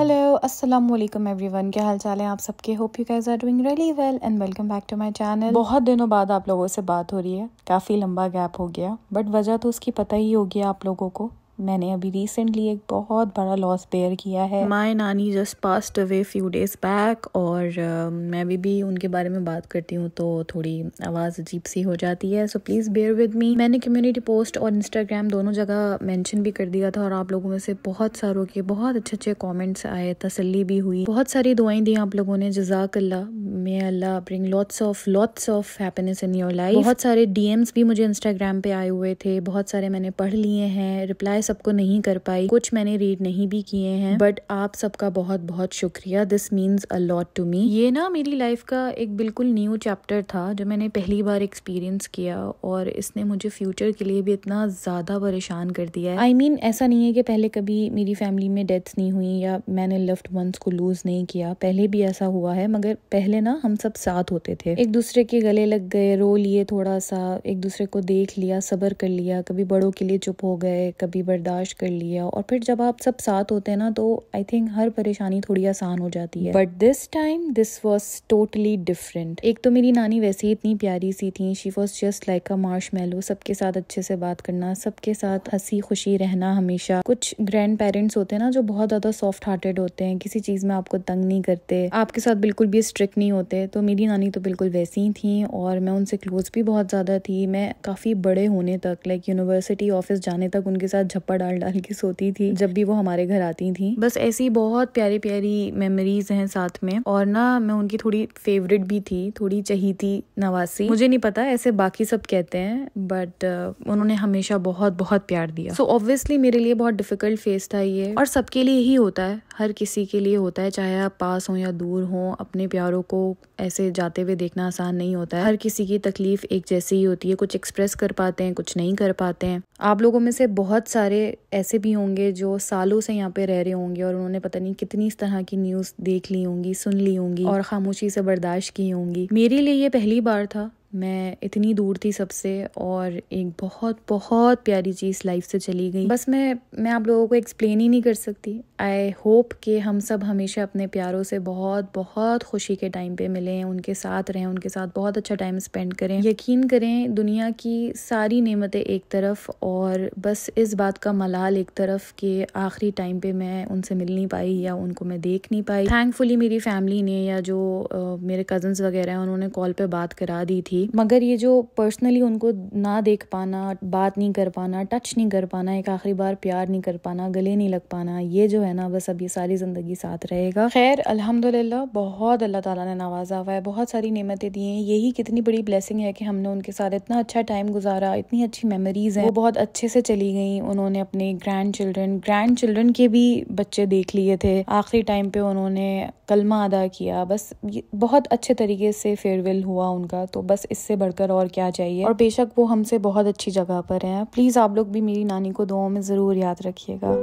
hello अस्सलाम वालेकुम everyone क्या हाल चाल है आप सबके hope you guys are doing really well and welcome back to my channel बहुत दिनों बाद आप लोगों से बात हो रही है काफ़ी लंबा गैप हो गया बट वजह तो उसकी पता ही होगी आप लोगों को मैंने अभी रिसेंटली एक बहुत बड़ा लॉस बेयर किया है my nani just passed away few days back और uh, मैं अभी भी उनके बारे में बात करती हूँ तो थोड़ी आवाज़ अजीब सी हो जाती है so please bear with me मैंने कम्युनिटी पोस्ट और इंस्टाग्राम दोनों जगह मैंशन भी कर दिया था और आप लोगों में से बहुत सारों के बहुत अच्छे अच्छे कॉमेंट्स आए तसली भी हुई बहुत सारी दुआएं दी आप लोगों ने जजाक अल्लाह may Allah bring lots of lots of happiness in your life बहुत सारे डीएम्स भी मुझे इंस्टाग्राम पे आए हुए थे बहुत सारे मैंने पढ़ लिए हैं रिप्लाई सबको नहीं कर पाई कुछ मैंने रीड नहीं भी किए हैं बट आप सबका बहुत बहुत शुक्रिया this means a lot to me ये ना मेरी लाइफ का एक बिल्कुल न्यू चैप्टर था जो मैंने पहली बार एक्सपीरियंस किया और इसने मुझे फ्यूचर के लिए भी इतना ज़्यादा परेशान कर दिया है आई I मीन mean, ऐसा नहीं है कि पहले कभी मेरी फैमिली में डेथ नहीं हुई या मैंने लव्ड वंस को लूज़ नहीं किया पहले भी ऐसा हुआ है मगर पहले ना हम सब साथ होते थे एक दूसरे के गले लग गए रो लिए थोड़ा सा एक दूसरे को देख लिया सबर कर लिया कभी बड़ों के लिए चुप हो गए कभी बड़े बर्दाश्त कर लिया और फिर जब आप सब साथ होते हैं ना तो आई थिंक हर परेशानी थोड़ी आसान हो जाती है but this time this was totally different एक तो मेरी नानी वैसे ही इतनी प्यारी सी थी she was just like a marshmallow सबके साथ अच्छे से बात करना सबके साथ हंसी खुशी रहना हमेशा कुछ ग्रैंड पेरेंट्स होते हैं ना जो बहुत ज़्यादा सॉफ्ट हार्टेड होते हैं किसी चीज़ में आपको तंग नहीं करते आपके साथ बिल्कुल भी स्ट्रिक्ट नहीं होते तो मेरी नानी तो बिल्कुल वैसी ही थी और मैं उनसे क्लोज भी बहुत ज़्यादा थी मैं काफ़ी बड़े होने तक लाइक यूनिवर्सिटी ऑफिस जाने तक उनके साथ थप्पड़ डाल डाल के सोती थी जब भी वो हमारे घर आती थी बस ऐसी बहुत प्यारी प्यारी मेमोरीज हैं साथ में और ना मैं उनकी थोड़ी फेवरेट भी थी थोड़ी चहीती नवासी मुझे नहीं पता ऐसे बाकी सब कहते हैं बट uh, उन्होंने हमेशा बहुत बहुत प्यार दिया सो so, ऑब्वियसली मेरे लिए बहुत डिफिकल्ट फेस था ये और सबके लिए ही होता है हर किसी के लिए होता है चाहे आप पास हो या दूर हो अपने प्यारों को ऐसे जाते हुए देखना आसान नहीं होता है हर किसी की तकलीफ एक जैसी ही होती है कुछ एक्सप्रेस कर पाते हैं कुछ नहीं कर पाते हैं आप लोगों में से बहुत सारे ऐसे भी होंगे जो सालों से यहाँ पे रह रहे होंगे और उन्होंने पता नहीं कितनी इस तरह की न्यूज़ देख ली होंगी सुन ली होंगी और खामोशी से बर्दाश्त की होंगी मेरे लिए ये पहली बार था मैं इतनी दूर थी सबसे और एक बहुत बहुत प्यारी चीज़ लाइफ से चली गई बस मैं मैं आप लोगों को एक्सप्लेन ही नहीं कर सकती आई होप कि हम सब हमेशा अपने प्यारों से बहुत बहुत खुशी के टाइम पे मिलें उनके साथ रहें उनके साथ बहुत अच्छा टाइम स्पेंड करें यकीन करें दुनिया की सारी नेमतें एक तरफ और बस इस बात का मलाल एक तरफ कि आखिरी टाइम पर मैं उनसे मिल नहीं पाई या उनको मैं देख नहीं पाई थैंकफुली मेरी फैमिली ने या जो मेरे कज़न्स वगैरह हैं उन्होंने कॉल पर बात करा दी थी थी मगर ये जो पर्सनली उनको ना देख पाना बात नहीं कर पाना टच नहीं कर पाना एक आखिरी बार प्यार नहीं कर पाना गले नहीं लग पाना ये जो है ना बस अब ये सारी ज़िंदगी साथ रहेगा खैर अल्हम्दुलिल्लाह बहुत अल्लाह ताला ने नवाजा हुआ है बहुत सारी नेमतें दी हैं यही कितनी बड़ी ब्लेसिंग है कि हमने उनके साथ इतना अच्छा टाइम गुजारा इतनी अच्छी मेमोरीज हैं वो बहुत अच्छे से चली गई उन्होंने अपने ग्रैंड चिल्ड्रन ग्रैंड चिल्ड्रन के भी बच्चे देख लिए थे आखिरी टाइम पे उन्होंने कलमा अदा किया बस बहुत अच्छे तरीके से फेयरवेल हुआ उनका तो बस इससे बढ़कर और क्या चाहिए और बेशक वो हमसे बहुत अच्छी जगह पर हैं प्लीज़ आप लोग भी मेरी नानी को दुआओं में ज़रूर याद रखिएगा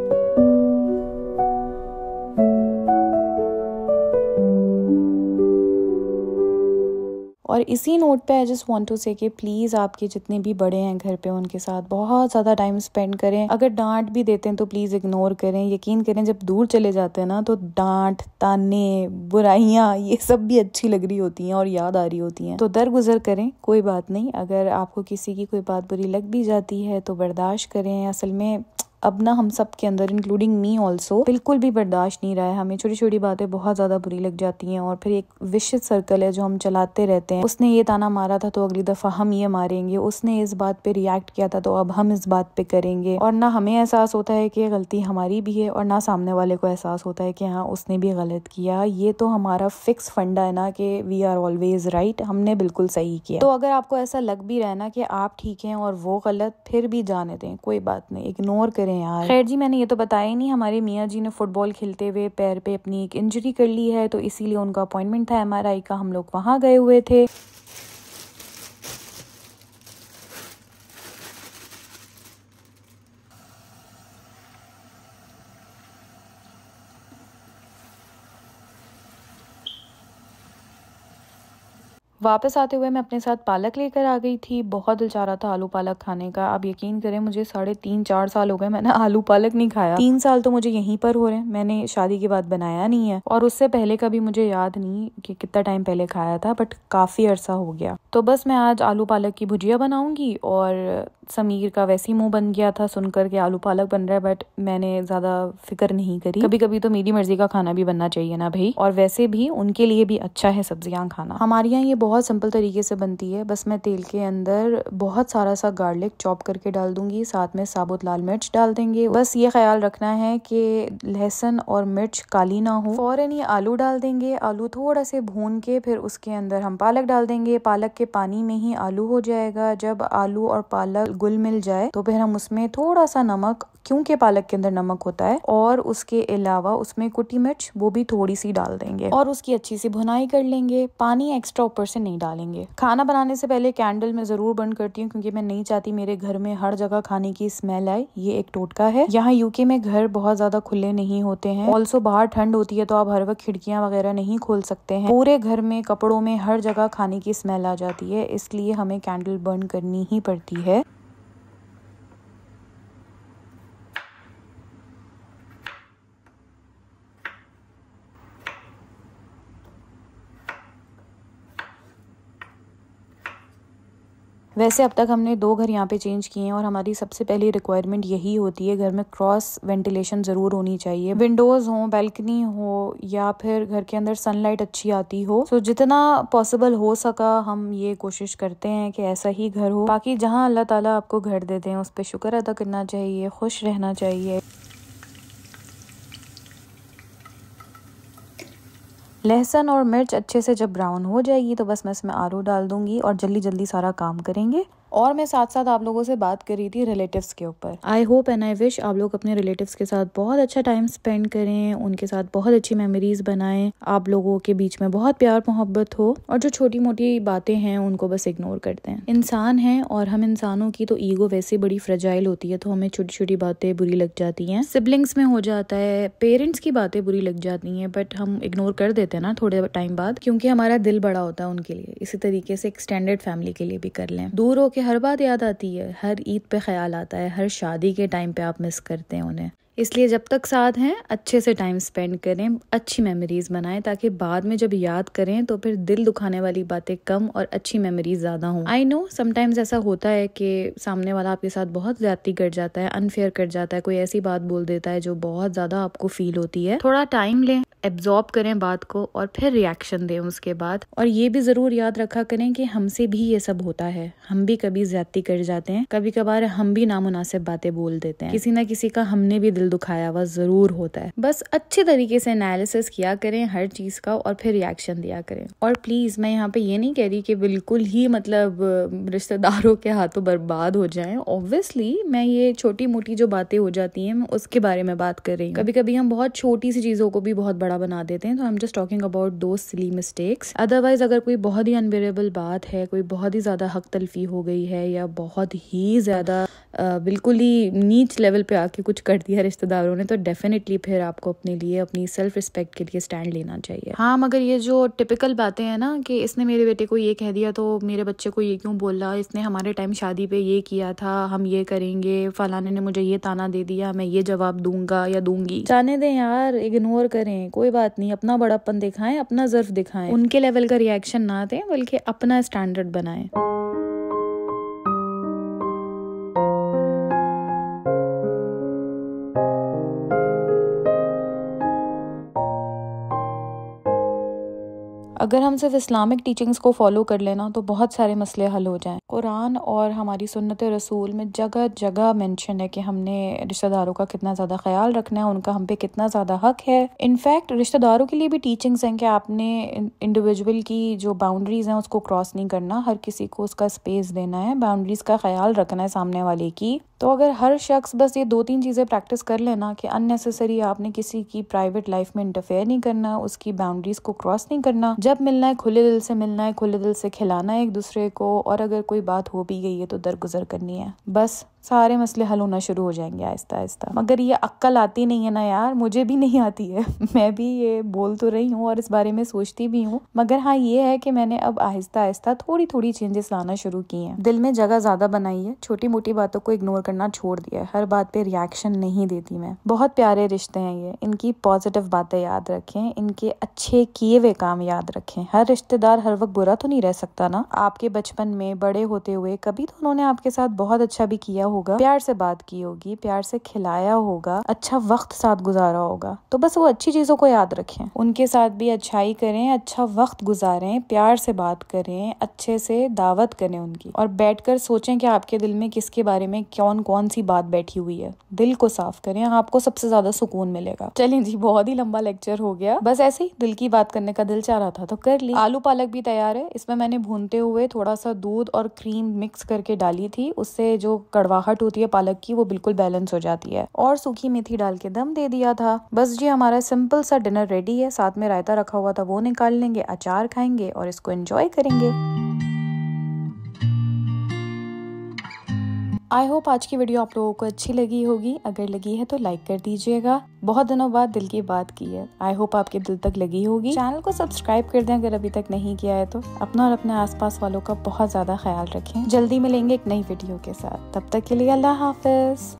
और इसी नोट पे आई जस्ट वांट टू से कि प्लीज़ आपके जितने भी बड़े हैं घर पे उनके साथ बहुत ज़्यादा टाइम स्पेंड करें अगर डांट भी देते हैं तो प्लीज़ इग्नोर करें यकीन करें जब दूर चले जाते हैं ना तो डांट ताने बुराइयाँ ये सब भी अच्छी लग रही होती हैं और याद आ रही होती हैं तो दरगुजर करें कोई बात नहीं अगर आपको किसी की कोई बात बुरी लग भी जाती है तो बर्दाश्त करें असल में अब ना हम सब के अंदर इंक्लूडिंग मी ऑल्सो बिल्कुल भी बर्दाश्त नहीं रहा है हमें छोटी छोटी बातें बहुत ज़्यादा बुरी लग जाती हैं और फिर एक विशित सर्कल है जो हम चलाते रहते हैं उसने ये ताना मारा था तो अगली दफ़ा हम ये मारेंगे उसने इस बात पे रिएक्ट किया था तो अब हम इस बात पर करेंगे और ना हमें एहसास होता है कि गलती हमारी भी है और ना सामने वाले को एहसास होता है कि हाँ उसने भी गलत किया ये तो हमारा फिक्स फंडा है ना कि वी आर ऑलवेज राइट हमने बिल्कुल सही किया तो अगर आपको ऐसा लग भी रहा है ना कि आप ठीक हैं और वो गलत फिर भी जाने दें कोई बात नहीं इग्नोर करें यार खैर जी मैंने ये तो बताया ही नहीं हमारे मियाँ जी ने फुटबॉल खेलते हुए पैर पे अपनी एक इंजरी कर ली है तो इसीलिए उनका अपॉइंटमेंट था एम का हम लोग वहाँ गए हुए थे वापस आते हुए मैं अपने साथ पालक लेकर आ गई थी बहुत दिल चाह रहा था आलू पालक खाने का आप यकीन करें मुझे साढ़े तीन चार साल हो गए मैंने आलू पालक नहीं खाया तीन साल तो मुझे यहीं पर हो रहे हैं मैंने शादी के बाद बनाया नहीं है और उससे पहले कभी मुझे याद नहीं कि कितना टाइम पहले खाया था बट काफ़ी अरसा हो गया तो बस मैं आज आलू पालक की भुजिया बनाऊंगी और समीर का वैसे ही मुंह बन गया था सुनकर के आलू पालक बन रहा है बट मैंने ज़्यादा फिक्र नहीं करी कभी कभी तो मेरी मर्जी का खाना भी बनना चाहिए ना भाई और वैसे भी उनके लिए भी अच्छा है सब्जियां खाना हमारे यहाँ ये बहुत सिंपल तरीके से बनती है बस मैं तेल के अंदर बहुत सारा सा गार्लिक चॉप करके डाल दूंगी साथ में साबुत लाल मिर्च डाल देंगे बस ये ख्याल रखना है कि लहसुन और मिर्च काली ना हो फ़ौरन ये आलू डाल देंगे आलू थोड़ा से भून के फिर उसके अंदर हम पालक डाल देंगे पालक के पानी में ही आलू हो जाएगा जब आलू और पालक गुल मिल जाए तो फिर हम उसमें थोड़ा सा नमक क्योंकि पालक के अंदर नमक होता है और उसके अलावा उसमें कुटी मिर्च वो भी थोड़ी सी डाल देंगे और उसकी अच्छी सी भुनाई कर लेंगे पानी एक्स्ट्रा ऊपर से नहीं डालेंगे खाना बनाने से पहले कैंडल मैं जरूर बंद करती हूँ क्योंकि मैं नहीं चाहती मेरे घर में हर जगह खाने की स्मेल आए ये एक टोटका है यहाँ यूके में घर बहुत ज्यादा खुले नहीं होते हैं ऑल्सो बाहर ठंड होती है तो आप हर वक्त खिड़कियां वगैरह नहीं खोल सकते हैं पूरे घर में कपड़ों में हर जगह खाने की स्मेल आ जाती है इसलिए हमें कैंडल बर्न करनी ही पड़ती है वैसे अब तक हमने दो घर यहाँ पे चेंज किए हैं और हमारी सबसे पहली रिक्वायरमेंट यही होती है घर में क्रॉस वेंटिलेशन ज़रूर होनी चाहिए विंडोज़ हो बैल्कनी हो या फिर घर के अंदर सनलाइट अच्छी आती हो सो so, जितना पॉसिबल हो सका हम ये कोशिश करते हैं कि ऐसा ही घर हो बाकी जहाँ अल्लाह ताला आपको घर देते हैं उस पर शुक्र अदा करना चाहिए खुश रहना चाहिए लहसुन और मिर्च अच्छे से जब ब्राउन हो जाएगी तो बस मैं इसमें आलू डाल दूंगी और जल्दी जल्दी सारा काम करेंगे और मैं साथ साथ आप लोगों से बात कर रही थी रिलेटिव्स के ऊपर I hope and I wish आप लोग अपने रिलेटिव्स के साथ बहुत अच्छा टाइम स्पेंड करें उनके साथ बहुत अच्छी मेमोरीज बनाएं आप लोगों के बीच में बहुत प्यार मोहब्बत हो और जो छोटी मोटी बातें हैं उनको बस इग्नोर करते हैं इंसान है और हम इंसानों की तो ईगो वैसे बड़ी फ्रेजाइल होती है तो हमें छोटी छोटी बातें बुरी लग जाती है सिबलिंग्स में हो जाता है पेरेंट्स की बातें बुरी लग जाती है बट हम इग्नोर कर देते हैं ना थोड़े टाइम बाद क्योंकि हमारा दिल बड़ा होता है उनके लिए इसी तरीके से एक्सटेंडेड फैमिली के लिए भी कर लें दूर होकर कि हर बात याद आती है हर ईद पे ख्याल आता है हर शादी के टाइम पे आप मिस करते हैं उन्हें इसलिए जब तक साथ हैं अच्छे से टाइम स्पेंड करें अच्छी मेमोरीज़ बनाएं ताकि बाद में जब याद करें तो फिर दिल दुखाने वाली बातें कम और अच्छी मेमोरीज ज़्यादा हों आई नो समटाइम्स ऐसा होता है कि सामने वाला आपके साथ बहुत ज़्यादा कर जाता है अनफेयर कर जाता है कोई ऐसी बात बोल देता है जो बहुत ज़्यादा आपको फील होती है थोड़ा टाइम लें एब्जॉर्ब करें बात को और फिर रिएक्शन दें उसके बाद और ये भी ज़रूर याद रखा करें कि हमसे भी ये सब होता है हम भी कभी ज्यादती कर जाते हैं कभी कभार हम भी नामुनासिब बातें बोल देते हैं किसी ना किसी का हमने भी दिल दुखाया हुआ ज़रूर होता है बस अच्छे तरीके से एनालिसिस किया करें हर चीज़ का और फिर रिएक्शन दिया करें और प्लीज़ मैं यहाँ पे ये नहीं कह रही कि बिल्कुल ही मतलब रिश्तेदारों के हाथों बर्बाद हो जाए ऑब्वियसली मैं ये छोटी मोटी जो बातें हो जाती हैं उसके बारे में बात कर रही हूँ कभी कभी हम बहुत छोटी सी चीज़ों को भी बहुत बड़ा बना देते हैं तो I am just talking about दो सिली मिस्टेक्स अदरवाइज अगर कोई बहुत ही अनबेरेबल बात है कोई बहुत ही ज़्यादा हक तलफी हो गई है या बहुत ही ज़्यादा बिल्कुल ही नीच लेवल पे आके कुछ कर दिया रिश्तेदारों ने तो डेफिनेटली फिर आपको अपने लिए अपनी सेल्फ रिस्पेक्ट के लिए स्टैंड लेना चाहिए हाँ मगर ये जो टिपिकल बातें हैं ना कि इसने मेरे बेटे को ये कह दिया तो मेरे बच्चे को ये क्यों बोला इसने हमारे टाइम शादी पे ये किया था हम ये करेंगे फलाने ने मुझे ये ताना दे दिया मैं ये जवाब दूंगा या दूंगी जाने दें यार इग्नोर करें कोई बात नहीं अपना बड़ापन दिखाएं अपना जर्फ दिखाएं उनके लेवल का रिएक्शन ना दें बल्कि अपना स्टैंडर्ड बनाएं अगर हम सिर्फ इस्लामिक टीचिंग्स को फॉलो कर लेना तो बहुत सारे मसले हल हो जाएं कुरान और हमारी सुन्नत रसूल में जगह जगह मेंशन है कि हमने रिश्तेदारों का कितना ज़्यादा ख्याल रखना है उनका हम पे कितना ज़्यादा हक है इनफैक्ट रिश्तेदारों के लिए भी टीचिंग्स हैं कि आपने इंडिविजुअल की जो बाउंड्रीज़ हैं उसको क्रॉस नहीं करना हर किसी को उसका स्पेस देना है बाउंड्रीज़ का ख्याल रखना है सामने वाले की तो अगर हर शख्स बस ये दो तीन चीज़ें प्रैक्टिस कर लेना कि अननेसेसरी आपने किसी की प्राइवेट लाइफ में इंटरफेयर नहीं करना उसकी बाउंड्रीज़ को क्रॉस नहीं करना जब मिलना है खुले दिल से मिलना है खुले दिल से खिलाना है एक दूसरे को और अगर कोई बात हो भी गई है तो दरगुजर करनी है बस सारे मसले हल होना शुरू हो जाएंगे आहिस्ता आहिस्ता मगर ये अक्ल आती नहीं है ना यार मुझे भी नहीं आती है मैं भी ये बोल तो रही हूँ और इस बारे में सोचती भी हूँ मगर हाँ ये है कि मैंने अब आहिस्ता आहिस्ता थोड़ी थोड़ी चेंजेस लाना शुरू की है दिल में जगह ज्यादा बनाई है छोटी मोटी बातों को इग्नोर करना छोड़ दिया है हर बात पे रिएक्शन नहीं देती मैं बहुत प्यारे रिश्ते हैं ये इनकी पॉजिटिव बातें याद रखें इनके अच्छे किए हुए काम याद रखें हर रिश्तेदार हर वक्त बुरा तो नहीं रह सकता ना आपके बचपन में बड़े होते हुए कभी तो उन्होंने आपके साथ बहुत अच्छा भी किया हो होगा प्यार से बात की होगी प्यार से खिलाया होगा अच्छा वक्त साथ गुजारा होगा तो बस वो अच्छी चीज़ों को याद रखें उनके साथ भी अच्छाई करें अच्छा वक्त गुजारें प्यार से बात करें अच्छे से दावत करें उनकी और बैठकर सोचें कि आपके दिल में किसके बारे में कौन कौन सी बात बैठी हुई है दिल को साफ करें आपको सबसे ज्यादा सुकून मिलेगा चलिए जी बहुत ही लंबा लेक्चर हो गया बस ऐसे ही दिल की बात करने का दिल चाह रहा था तो कर ली आलू पालक भी तैयार है इसमें मैंने भूनते हुए थोड़ा सा दूध और क्रीम मिक्स करके डाली थी उससे जो कड़वाहट कड़वाहट होती है पालक की वो बिल्कुल बैलेंस हो जाती है और सूखी मेथी डाल के दम दे दिया था बस जी हमारा सिंपल सा डिनर रेडी है साथ में रायता रखा हुआ था वो निकाल लेंगे अचार खाएंगे और इसको एंजॉय करेंगे आई होप आज की वीडियो आप लोगों को अच्छी लगी होगी अगर लगी है तो लाइक कर दीजिएगा बहुत दिनों बाद दिल की बात की है आई होप आपके दिल तक लगी होगी चैनल को सब्सक्राइब कर दें अगर अभी तक नहीं किया है तो अपना और अपने आसपास वालों का बहुत ज्यादा ख्याल रखें जल्दी मिलेंगे एक नई वीडियो के साथ तब तक के लिए अल्लाह हाफिज